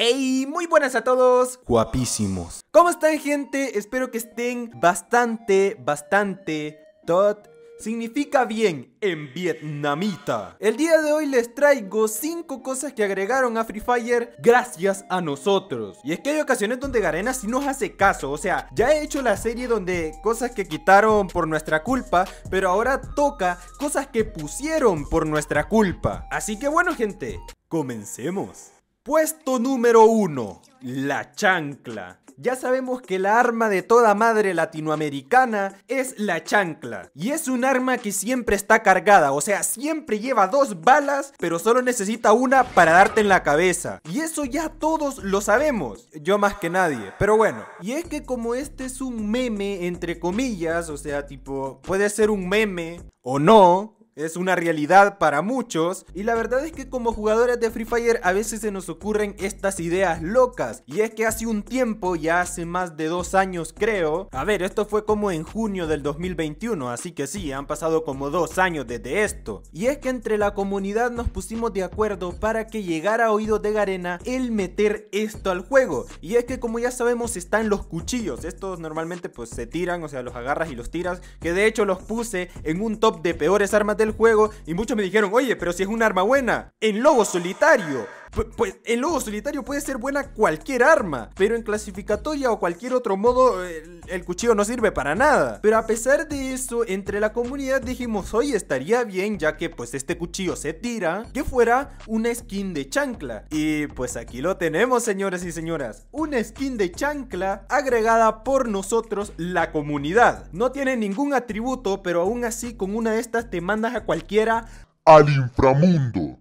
¡Hey! Muy buenas a todos. Guapísimos. ¿Cómo están gente? Espero que estén bastante, bastante... Tot significa bien en vietnamita. El día de hoy les traigo 5 cosas que agregaron a Free Fire gracias a nosotros. Y es que hay ocasiones donde Garena sí nos hace caso, o sea, ya he hecho la serie donde cosas que quitaron por nuestra culpa, pero ahora toca cosas que pusieron por nuestra culpa. Así que bueno gente, comencemos. Puesto número 1. La chancla. Ya sabemos que la arma de toda madre latinoamericana es la chancla. Y es un arma que siempre está cargada, o sea, siempre lleva dos balas, pero solo necesita una para darte en la cabeza. Y eso ya todos lo sabemos, yo más que nadie. Pero bueno, y es que como este es un meme, entre comillas, o sea, tipo, puede ser un meme o no, es una realidad para muchos y la verdad es que como jugadores de Free Fire a veces se nos ocurren estas ideas locas y es que hace un tiempo, ya hace más de dos años creo, a ver esto fue como en junio del 2021 así que sí, han pasado como dos años desde esto y es que entre la comunidad nos pusimos de acuerdo para que llegara a oídos de Garena el meter esto al juego y es que como ya sabemos están los cuchillos, estos normalmente pues se tiran, o sea los agarras y los tiras, que de hecho los puse en un top de peores armas del juego y muchos me dijeron, oye, pero si es un arma buena, en Lobo Solitario pues el lobo solitario puede ser buena cualquier arma, pero en clasificatoria o cualquier otro modo el, cuchillo no sirve para nada. Pero a pesar de eso, entre la comunidad dijimos, hoy estaría bien, ya que pues este cuchillo se tira, que fuera una skin de chancla. Y pues aquí lo tenemos, señores y señoras, una skin de chancla agregada por nosotros, la comunidad. No tiene ningún atributo, pero aún así con una de estas te mandas a cualquiera al inframundo.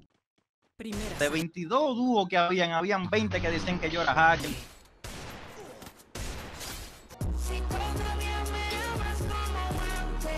De 22 dúos que habían, habían 20 que dicen que yo era hacker.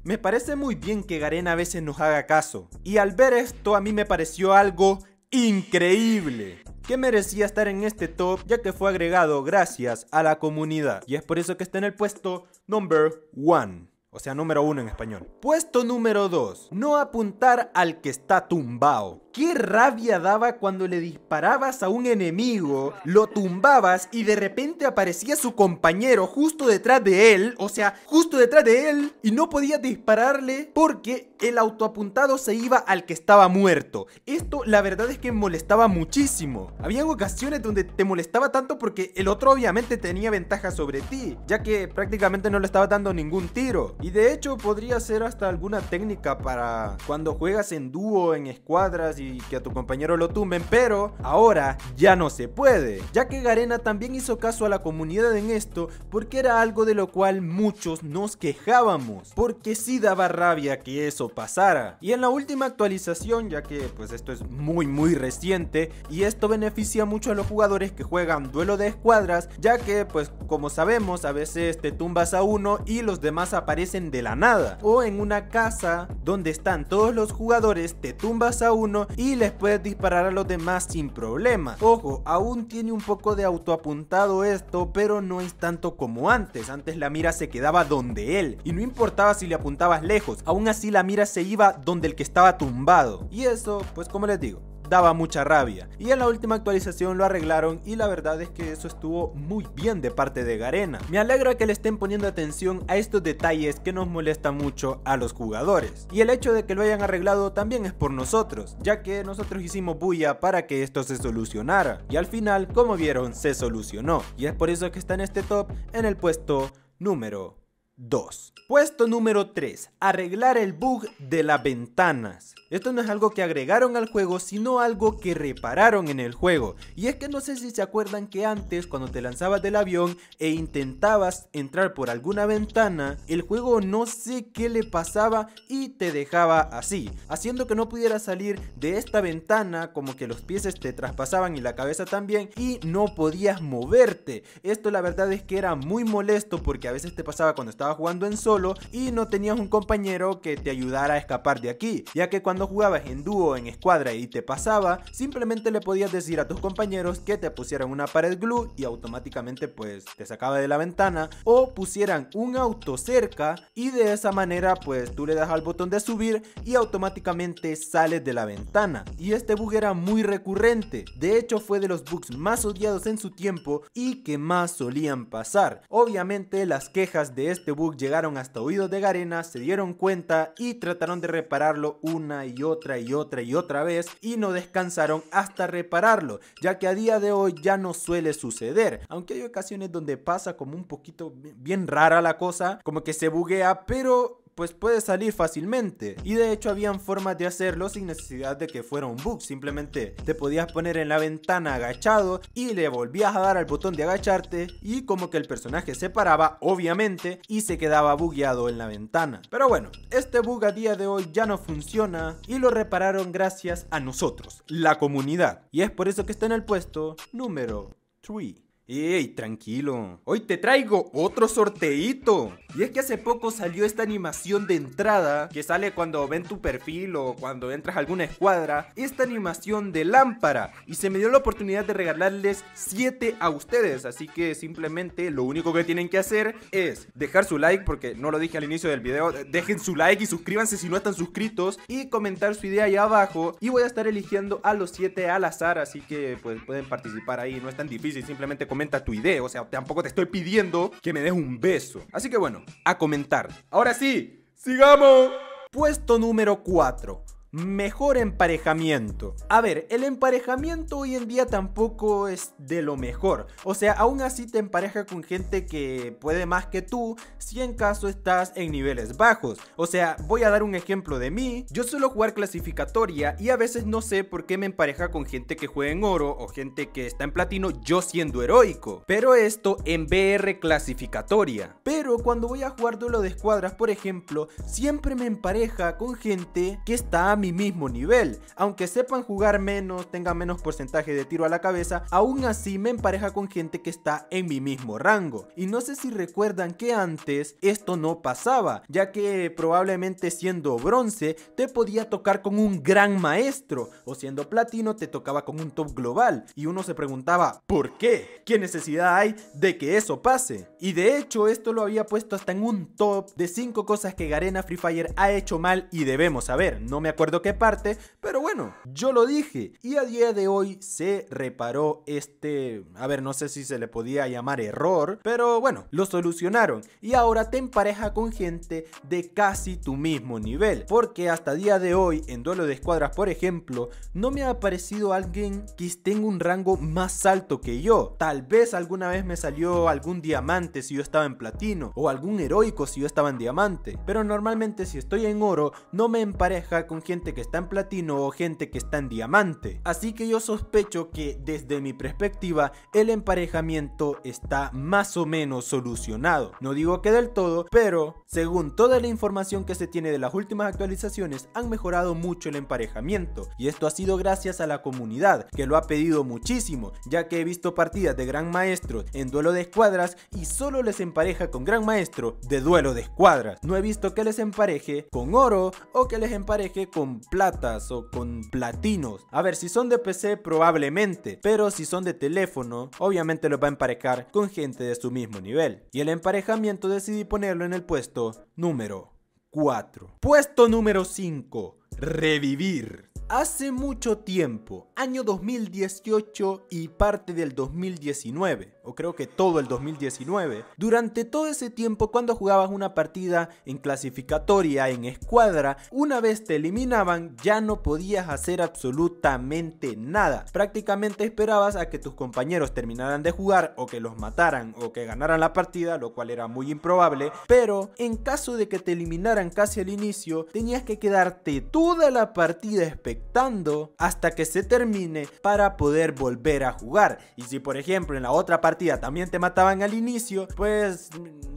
Me parece muy bien que Garena a veces nos haga caso. Y al ver esto a mí me pareció algo increíble que merecía estar en este top ya que fue agregado gracias a la comunidad y es por eso que está en el puesto number 1. O sea, número uno en español. Puesto número dos. No apuntar al que está tumbado. Qué rabia daba cuando le disparabas a un enemigo, lo tumbabas y de repente aparecía su compañero justo detrás de él, o sea, justo detrás de él, y no podías dispararle porque el autoapuntado se iba al que estaba muerto. Esto la verdad es que molestaba muchísimo. había ocasiones donde te molestaba tanto porque el otro obviamente tenía ventaja sobre ti, ya que prácticamente no le estaba dando ningún tiro. Y de hecho podría ser hasta alguna técnica para cuando juegas en dúo, en escuadras y que a tu compañero lo tumben, pero ahora ya no se puede, ya que Garena también hizo caso a la comunidad en esto porque era algo de lo cual muchos nos quejábamos, porque sí daba rabia que eso pasara. Y en la última actualización, ya que pues esto es muy muy reciente, y esto beneficia mucho a los jugadores que juegan duelo de escuadras, ya que pues como sabemos a veces te tumbas a uno y los demás aparecen de la nada. O en una casa donde están todos los jugadores, te tumbas a uno y les puedes disparar a los demás sin problema. Ojo, aún tiene un poco de autoapuntado esto, pero no es tanto como antes. Antes la mira se quedaba donde él y no importaba si le apuntabas lejos, aún así la mira se iba donde el que estaba tumbado. Y eso, pues como les digo, daba mucha rabia. Y en la última actualización lo arreglaron y la verdad es que eso estuvo muy bien de parte de Garena. Me alegra que le estén poniendo atención a estos detalles que nos molesta mucho a los jugadores. Y el hecho de que lo hayan arreglado también es por nosotros, ya que nosotros hicimos bulla para que esto se solucionara. Y al final, como vieron, se solucionó. Y es por eso que está en este top en el puesto número 2. Puesto número 3. Arreglar el bug de las ventanas. Esto no es algo que agregaron al juego, sino algo que repararon en el juego. Y es que no sé si se acuerdan que antes, cuando te lanzabas del avión e intentabas entrar por alguna ventana, el juego no sé qué le pasaba y te dejaba así, haciendo que no pudieras salir de esta ventana, como que los pies te traspasaban y la cabeza también, y no podías moverte. Esto la verdad es que era muy molesto porque a veces te pasaba cuando estabas jugando en solo y no tenías un compañero que te ayudara a escapar de aquí, ya que cuando jugabas en dúo, en escuadra y te pasaba, simplemente le podías decir a tus compañeros que te pusieran una pared glue y automáticamente pues te sacaba de la ventana o pusieran un auto cerca y de esa manera pues tú le das al botón de subir y automáticamente sales de la ventana. Y este bug era muy recurrente, de hecho fue de los bugs más odiados en su tiempo y que más solían pasar. Obviamente las quejas de este llegaron hasta oídos de Garena, se dieron cuenta y trataron de repararlo una y otra y otra y otra vez y no descansaron hasta repararlo, ya que a día de hoy ya no suele suceder, aunque hay ocasiones donde pasa como un poquito bien rara la cosa, como que se buguea, pero pues puede salir fácilmente. Y de hecho habían formas de hacerlo sin necesidad de que fuera un bug, simplemente te podías poner en la ventana agachado y le volvías a dar al botón de agacharte y como que el personaje se paraba, obviamente, y se quedaba bugueado en la ventana. Pero bueno, este bug a día de hoy ya no funciona y lo repararon gracias a nosotros, la comunidad. Y es por eso que está en el puesto número 3. ¡Ey, tranquilo! Hoy te traigo otro sorteito Y es que hace poco salió esta animación de entrada que sale cuando ven tu perfil o cuando entras a alguna escuadra. Esta animación de lámpara. Y se me dio la oportunidad de regalarles 7 a ustedes. Así que simplemente lo único que tienen que hacer es dejar su like, porque no lo dije al inicio del video. Dejen su like y suscríbanse si no están suscritos. Y comentar su idea ahí abajo. Y voy a estar eligiendo a los 7 al azar. Así que pues pueden participar ahí. No es tan difícil, simplemente comentar comenta tu idea. O sea, tampoco te estoy pidiendo que me des un beso. Así que bueno, a comentar. Ahora sí, sigamos. Puesto número 4. Mejor emparejamiento. A ver, el emparejamiento hoy en día tampoco es de lo mejor. O sea, aún así te empareja con gente que puede más que tú si en caso estás en niveles bajos. O sea, voy a dar un ejemplo de mí. Yo suelo jugar clasificatoria y a veces no sé por qué me empareja con gente que juega en oro o gente que está en platino yo siendo heroico. Pero esto en BR clasificatoria. Pero cuando voy a jugar duelo de escuadras, por ejemplo, siempre me empareja con gente que está a mi mismo nivel. Aunque sepan jugar menos, tengan menos porcentaje de tiro a la cabeza, aún así me empareja con gente que está en mi mismo rango. Y no sé si recuerdan que antes esto no pasaba, ya que probablemente siendo bronce te podía tocar con un gran maestro, o siendo platino te tocaba con un top global. Y uno se preguntaba, ¿por qué? ¿Qué necesidad hay de que eso pase? Y de hecho esto lo había puesto hasta en un top de 5 cosas que Garena Free Fire ha hecho mal y debemos saber. No me acuerdo que qué parte, pero bueno, yo lo dije. Y a día de hoy se reparó este, a ver, no sé si se le podía llamar error, pero bueno, lo solucionaron. Y ahora te empareja con gente de casi tu mismo nivel. Porque hasta día de hoy, en duelo de escuadras, por ejemplo, no me ha aparecido alguien que tenga un rango más alto que yo. Tal vez alguna vez me salió algún diamante si yo estaba en platino, o algún heroico si yo estaba en diamante. Pero normalmente si estoy en oro, no me empareja con gente que está en platino o gente que está en diamante. Así que yo sospecho que desde mi perspectiva el emparejamiento está más o menos solucionado. No digo que del todo, pero según toda la información que se tiene de las últimas actualizaciones han mejorado mucho el emparejamiento y esto ha sido gracias a la comunidad que lo ha pedido muchísimo ya que he visto partidas de gran maestro en duelo de escuadras y solo les empareja con gran maestro de duelo de escuadras. No he visto que les empareje con oro o que les empareje con platas o con platinos. A ver, si son de PC probablemente, pero si son de teléfono, obviamente los va a emparejar con gente de su mismo nivel. Y el emparejamiento decidí ponerlo en el puesto número 4. Puesto número 5. Revivir. Hace mucho tiempo, año 2018 y parte del 2019, creo que todo el 2019. Durante todo ese tiempo, cuando jugabas una partida en clasificatoria, en escuadra, una vez te eliminaban, ya no podías hacer absolutamente nada. Prácticamente esperabas a que tus compañeros terminaran de jugar o que los mataran o que ganaran la partida, lo cual era muy improbable, pero en caso de que te eliminaran casi al inicio, tenías que quedarte toda la partida expectando hasta que se termine para poder volver a jugar. Y si por ejemplo en la otra partida también te mataban al inicio, pues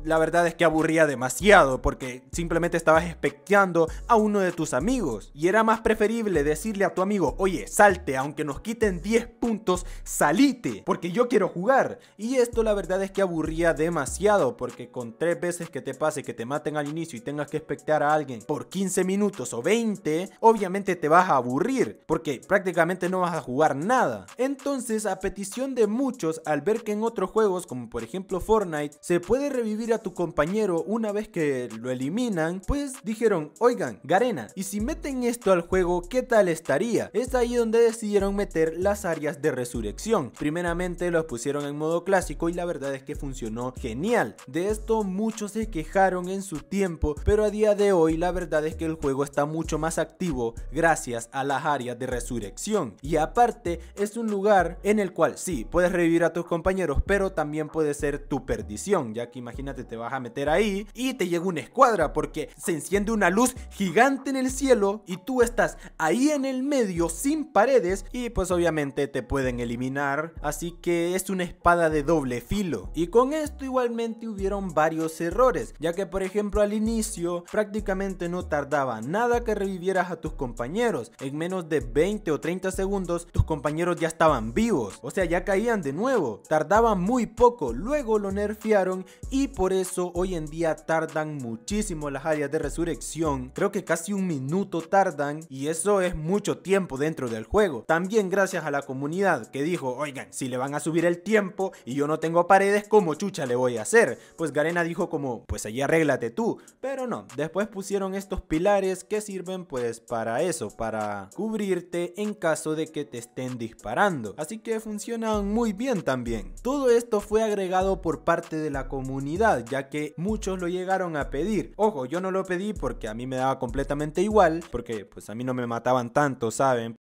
la verdad es que aburría demasiado porque simplemente estabas espectando a uno de tus amigos. Y era más preferible decirle a tu amigo, oye, salte, aunque nos quiten 10 puntos, salite, porque yo quiero jugar. Y esto la verdad es que aburría demasiado porque con tres veces que te pase que te maten al inicio y tengas que espectar a alguien por 15 minutos o 20, obviamente te vas a aburrir porque prácticamente no vas a jugar nada. Entonces, a petición de muchos, al ver que en otros juegos, como por ejemplo Fortnite, se puede revivir a tu compañero una vez que lo eliminan, pues dijeron, oigan, Garena, y si meten esto al juego, ¿qué tal estaría? Es ahí donde decidieron meter las áreas de resurrección. Primeramente los pusieron en modo clásico y la verdad es que funcionó genial. De esto muchos se quejaron en su tiempo, pero a día de hoy la verdad es que el juego está mucho más activo gracias a las áreas de resurrección. Y aparte es un lugar en el cual si puedes revivir a tus compañeros pero también puede ser tu perdición, ya que imagínate te vas a meter ahí y te llega una escuadra porque se enciende una luz gigante en el cielo y tú estás ahí en el medio sin paredes y pues obviamente te pueden eliminar, así que es una espada de doble filo. Y con esto igualmente hubieron varios errores, ya que por ejemplo al inicio prácticamente no tardaba nada que revivieras a tus compañeros, en menos de 20 o 30 segundos tus compañeros ya estaban vivos, o sea ya caían de nuevo, tardaba muy poco, luego lo nerfearon y por eso hoy en día tardan muchísimo las áreas de resurrección, creo que casi un minuto tardan y eso es mucho tiempo dentro del juego. También gracias a la comunidad que dijo, oigan, si le van a subir el tiempo y yo no tengo paredes, como chucha le voy a hacer? Pues Garena dijo como, pues allí arréglate tú, pero no, después pusieron estos pilares que sirven pues para eso, para cubrirte en caso de que te estén disparando, así que funcionan muy bien también. Todo esto fue agregado por parte de la comunidad, ya que muchos lo llegaron a pedir. Ojo, yo no lo pedí porque a mí me daba completamente igual, porque pues a mí no me mataban tanto, ¿saben?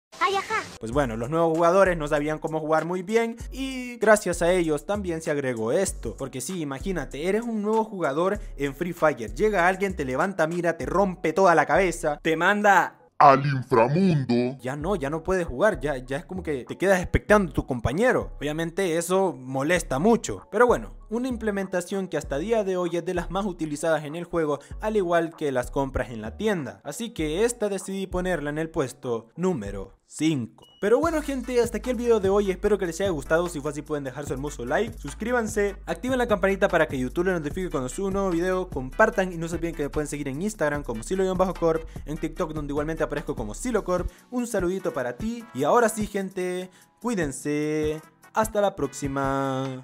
Pues bueno, los nuevos jugadores no sabían cómo jugar muy bien y gracias a ellos también se agregó esto. Porque sí, imagínate, eres un nuevo jugador en Free Fire, llega alguien, te levanta mira, te rompe toda la cabeza, te manda al inframundo. Ya no, ya no puedes jugar, ya, ya es como que te quedas expectando a tu compañero. Obviamente eso molesta mucho, pero bueno, una implementación que hasta día de hoy es de las más utilizadas en el juego, al igual que las compras en la tienda. Así que esta decidí ponerla en el puesto número 5. Pero bueno gente, hasta aquí el video de hoy, espero que les haya gustado, si fue así pueden dejar su hermoso like, suscríbanse, activen la campanita para que YouTube les notifique cuando suba un nuevo video, compartan y no se olviden que me pueden seguir en Instagram como silo-corp, en TikTok donde igualmente aparezco como silocorp, un saludito para ti y ahora sí gente, cuídense, hasta la próxima.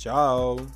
加油。